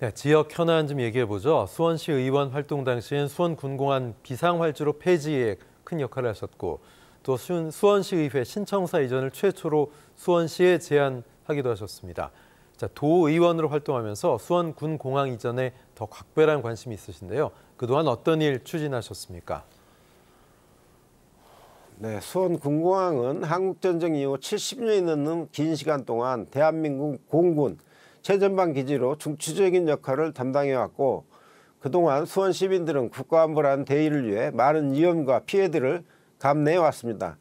네, 지역 현안 좀 얘기해 보죠. 수원시 의원 활동 당시엔 수원 군공항 비상활주로 폐지에 큰 역할을 하셨고 또 수원시 의회 신청사 이전을 최초로 수원시에 제안하기도 하셨습니다. 자, 도의원으로 활동하면서 수원 군공항 이전에 더 각별한 관심이 있으신데요. 그동안 어떤 일 추진하셨습니까? 네, 수원 군공항은 한국전쟁 이후 70년이 넘는 긴 시간 동안 대한민국 공군 최전방 기지로 중추적인 역할을 담당해왔고 그동안 수원 시민들은 국가안보란 대의를 위해 많은 위험과 피해들을 감내해왔습니다.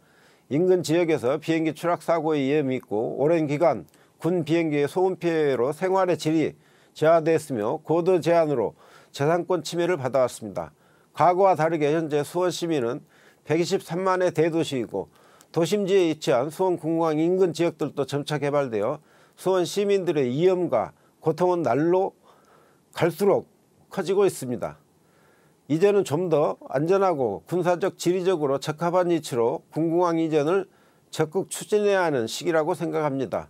인근 지역에서 비행기 추락 사고의 위험이 있고 오랜 기간 군 비행기의 소음 피해로 생활의 질이 저하됐으며 고도 제한으로 재산권 침해를 받아왔습니다. 과거와 다르게 현재 수원 시민은 123만의 대도시이고 도심지에 위치한 수원 공항 인근 지역들도 점차 개발되어 수원 시민들의 위험과 고통은 날로 갈수록 커지고 있습니다. 이제는 좀 더 안전하고 군사적 지리적으로 적합한 위치로 군공항 이전을 적극 추진해야 하는 시기라고 생각합니다.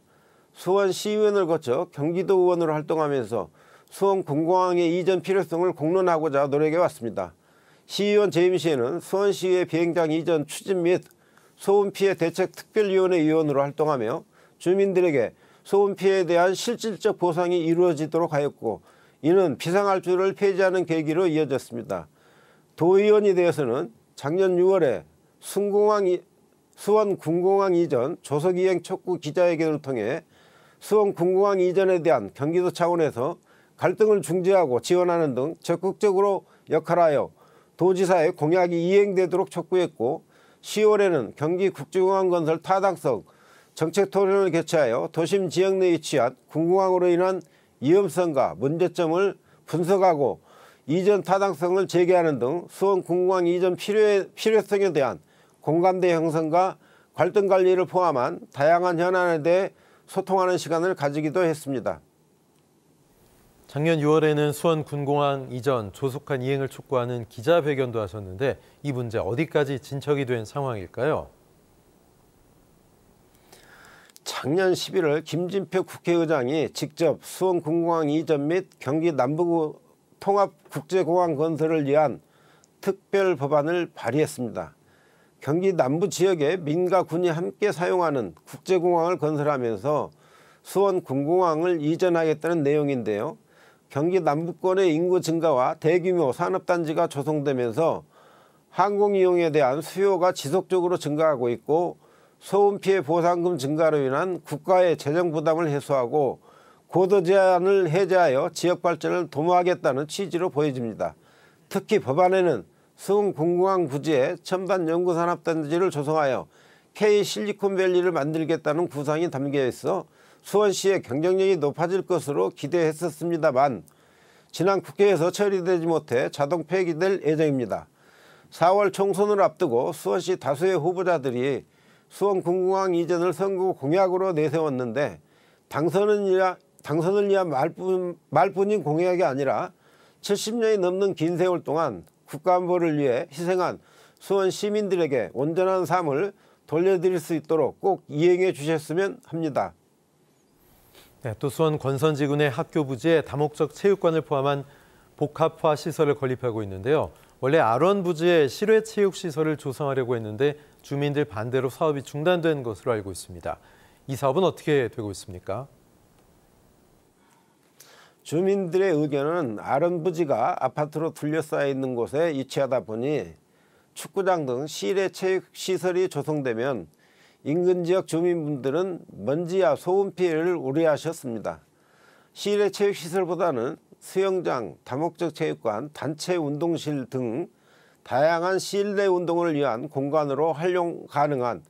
수원 시의원을 거쳐 경기도 의원으로 활동하면서 수원 군공항의 이전 필요성을 공론하고자 노력해왔습니다. 시의원 재임 시에는 수원시의 비행장 이전 추진 및 소음 피해 대책 특별위원회 위원으로 활동하며 주민들에게 소음 피해에 대한 실질적 보상이 이루어지도록 하였고 이는 비상할주를 폐지하는 계기로 이어졌습니다. 도의원이 되어서는 작년 6월에 순공항 수원 군공항 이전 조석이행 촉구 기자회견을 통해 수원 군공항 이전에 대한 경기도 차원에서 갈등을 중재하고 지원하는 등 적극적으로 역할하여 도지사의 공약이 이행되도록 촉구했고 10월에는 경기국제공항 건설 타당성 정책 토론을 개최하여 도심 지역 내에 위치한궁금항으로 인한 위험성과 문제점을 분석하고 이전 타당성을 재개하는 등 수원 궁금항 이전 필요에, 필요성에 대한 공감대 형성과 갈등 관리를 포함한 다양한 현안에 대해 소통하는 시간을 가지기도 했습니다. 작년 6월에는 수원 군공항 이전 조속한 이행을 촉구하는 기자회견도 하셨는데 이 문제 어디까지 진척이 된 상황일까요? 작년 11월 김진표 국회의장이 직접 수원 군공항 이전 및 경기 남부구 통합 국제공항 건설을 위한 특별 법안을 발의했습니다. 경기 남부 지역에 민과 군이 함께 사용하는 국제공항을 건설하면서 수원 군공항을 이전하겠다는 내용인데요. 경기 남부권의 인구 증가와 대규모 산업단지가 조성되면서 항공 이용에 대한 수요가 지속적으로 증가하고 있고 소음 피해 보상금 증가로 인한 국가의 재정 부담을 해소하고 고도 제한을 해제하여 지역 발전을 도모하겠다는 취지로 보여집니다. 특히 법안에는 수흥 공공항 부지에 첨단 연구산업단지를 조성하여 K실리콘밸리를 만들겠다는 구상이 담겨 있어 수원시의 경쟁력이 높아질 것으로 기대했었습니다만 지난 국회에서 처리되지 못해 자동 폐기될 예정입니다. 4월 총선을 앞두고 수원시 다수의 후보자들이 수원 공공항 이전을 선거 공약으로 내세웠는데 당선은 이야, 당선을 위한 말뿐, 말뿐인 공약이 아니라 70년이 넘는 긴 세월 동안 국가안보를 위해 희생한 수원 시민들에게 온전한 삶을 돌려드릴 수 있도록 꼭 이행해 주셨으면 합니다. 네, 또 수원 권선지군의 학교 부지에 다목적 체육관을 포함한 복합화 시설을 건립하고 있는데요. 원래 아론 부지에 실외 체육 시설을 조성하려고 했는데 주민들 반대로 사업이 중단된 것으로 알고 있습니다. 이 사업은 어떻게 되고 있습니까? 주민들의 의견은 아름부지가 아파트로 둘러싸여 있는 곳에 위치하다 보니 축구장 등 실내 체육시설이 조성되면 인근 지역 주민분들은 먼지와 소음 피해를 우려하셨습니다. 실내 체육시설보다는 수영장, 다목적 체육관, 단체 운동실 등 다양한 실내 운동을 위한 공간으로 활용 가능한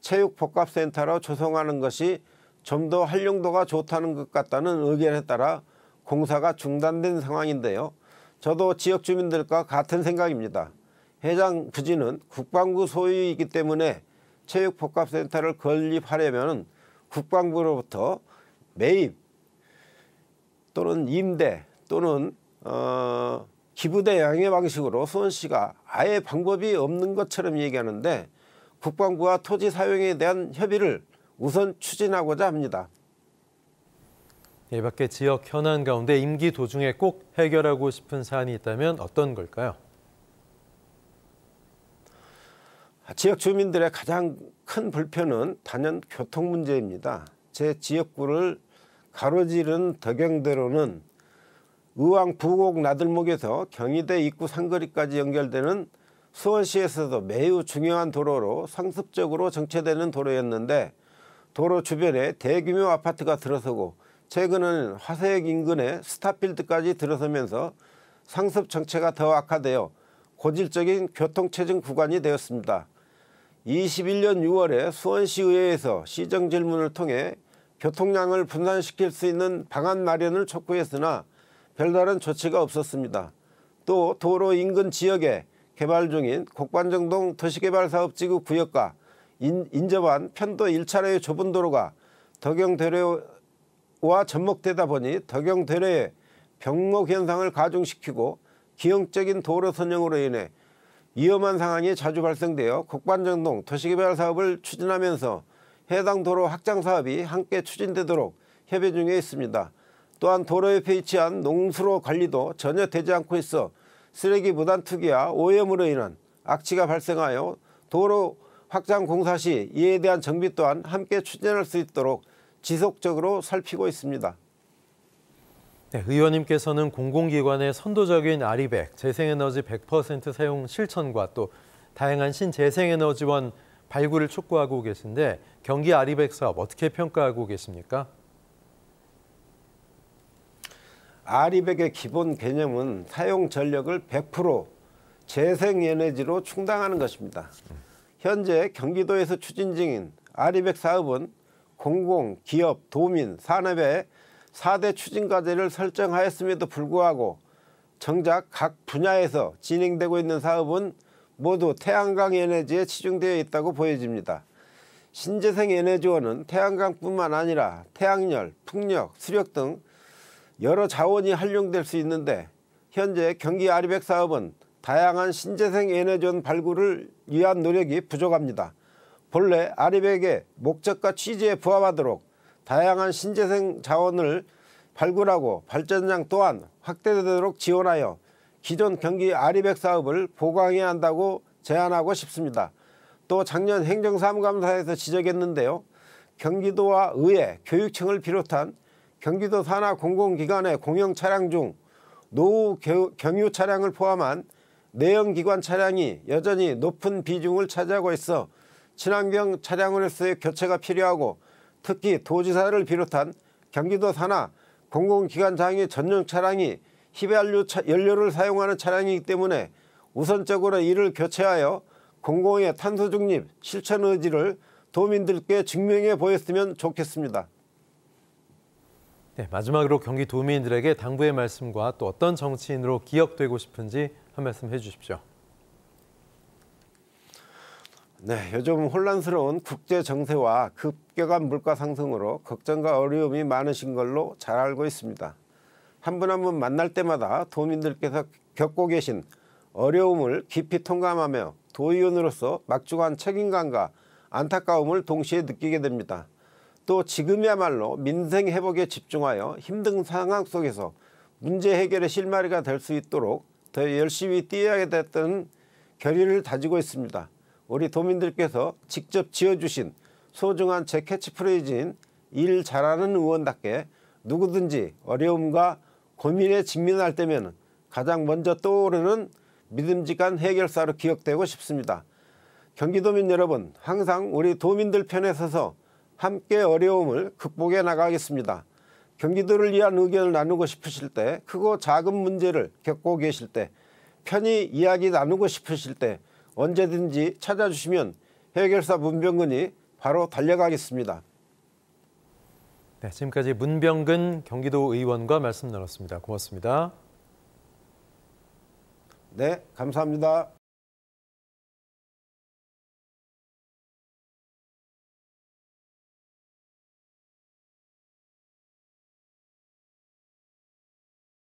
체육복합센터로 조성하는 것이 좀 더 활용도가 좋다는 것 같다는 의견에 따라 공사가 중단된 상황인데요. 저도 지역 주민들과 같은 생각입니다. 해장 부지는 국방부 소유이기 때문에 체육복합센터를 건립하려면 국방부로부터 매입 또는 임대 또는 어, 기부대 양해 방식으로 수원시가 아예 방법이 없는 것처럼 얘기하는데 국방부와 토지 사용에 대한 협의를 우선 추진하고자 합니다. 이 밖에 지역 현안 가운데 임기 도중에 꼭 해결하고 싶은 사안이 있다면 어떤 걸까요? 지역 주민들의 가장 큰 불편은 단연 교통 문제입니다. 제 지역구를 가로지른 덕영대로는 의왕 부곡 나들목에서 경희대 입구 상거리까지 연결되는 수원시에서도 매우 중요한 도로로 상습적으로 정체되는 도로였는데 도로 주변에 대규모 아파트가 들어서고 최근은 화세역 인근에 스타필드까지 들어서면서 상습 정체가 더 악화되어 고질적인 교통체증 구간이 되었습니다. 21년 6월에 수원시의회에서 시정질문을 통해 교통량을 분산시킬 수 있는 방안 마련을 촉구했으나 별다른 조치가 없었습니다. 또 도로 인근 지역에 개발 중인 곡반정동 도시개발사업지구 구역과 인, 접한 편도 1차로의 좁은 도로가 덕영대로와 접목되다 보니 덕영대로의 병목 현상을 가중시키고 기형적인 도로 선형으로 인해 위험한 상황이 자주 발생되어 곡반정동 도시개발 사업을 추진하면서 해당 도로 확장 사업이 함께 추진되도록 협의 중에 있습니다. 또한 도로 옆에 위치한 농수로 관리도 전혀 되지 않고 있어 쓰레기 무단 투기와 오염으로 인한 악취가 발생하여 도로 확장 공사 시 이에 대한 정비 또한 함께 추진할 수 있도록 지속적으로 살피고 있습니다. 네, 의원님께서는 공공기관의 선도적인 아리백, 재생에너지 100% 사용 실천과 또 다양한 신재생에너지원 발굴을 촉구하고 계신데 경기 아리백 사업 어떻게 평가하고 계십니까? 아리백의 기본 개념은 사용 전력을 100% 재생에너지로 충당하는 것입니다. 현재 경기도에서 추진 중인 아리백 사업은 공공, 기업, 도민, 산업의 4대 추진 과제를 설정하였음에도 불구하고 정작 각 분야에서 진행되고 있는 사업은 모두 태양광 에너지에 치중되어 있다고 보여집니다. 신재생 에너지원은 태양광뿐만 아니라 태양열, 풍력, 수력 등 여러 자원이 활용될 수 있는데 현재 경기 아리백 사업은 다양한 신재생 에너지원 발굴을 위한 노력이 부족합니다. 본래 아리백의 목적과 취지에 부합하도록 다양한 신재생 자원을 발굴하고 발전량 또한 확대되도록 지원하여 기존 경기 아리백 사업을 보강해야 한다고 제안하고 싶습니다. 또 작년 행정사무감사에서 지적했는데요. 경기도와 의회, 교육청을 비롯한 경기도 산하 공공기관의 공영 차량 중 노후 경유 차량을 포함한 내연기관 차량이 여전히 높은 비중을 차지하고 있어 친환경 차량으로서의 교체가 필요하고 특히 도지사를 비롯한 경기도 산하 공공기관장의 전용 차량이 희발유 연료를 사용하는 차량이기 때문에 우선적으로 이를 교체하여 공공의 탄소 중립 실천 의지를 도민들께 증명해 보였으면 좋겠습니다. 네, 마지막으로 경기 도민들에게 당부의 말씀과 또 어떤 정치인으로 기억되고 싶은지 한 말씀 해주십시오. 네, 요즘 혼란스러운 국제 정세와 급격한 물가 상승으로 걱정과 어려움이 많으신 걸로 잘 알고 있습니다. 한 분 한분 한분 만날 때마다 도민들께서 겪고 계신 어려움을 깊이 통감하며 도의원으로서 막중한 책임감과 안타까움을 동시에 느끼게 됩니다. 또 지금이야말로 민생 회복에 집중하여 힘든 상황 속에서 문제 해결의 실마리가 될 수 있도록 더 열심히 뛰어야 됐던 결의를 다지고 있습니다. 우리 도민들께서 직접 지어주신 소중한 제 캐치프레이즈인 일 잘하는 의원답게 누구든지 어려움과 고민에 직면할 때면 가장 먼저 떠오르는 믿음직한 해결사로 기억되고 싶습니다. 경기도민 여러분 항상 우리 도민들 편에 서서 함께 어려움을 극복해 나가겠습니다. 경기도를 위한 의견을 나누고 싶으실 때 크고 작은 문제를 겪고 계실 때 편히 이야기 나누고 싶으실 때 언제든지 찾아주시면 해결사 문병근이 바로 달려가겠습니다. 네, 지금까지 문병근 경기도 의원과 말씀 나눴습니다. 고맙습니다. 네, 감사합니다.